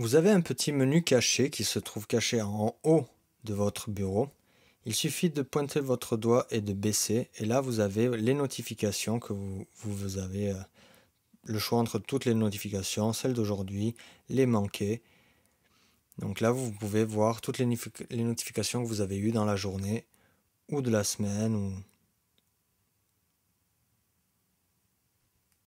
Vous avez un petit menu caché qui se trouve caché en haut de votre bureau. Il suffit de pointer votre doigt et de baisser et là vous avez les notifications que vous, vous, avez euh, le choix entre toutes les notifications, celles d'aujourd'hui, les manquées. Donc là vous pouvez voir toutes les, les notifications que vous avez eues dans la journée ou de la semaine ou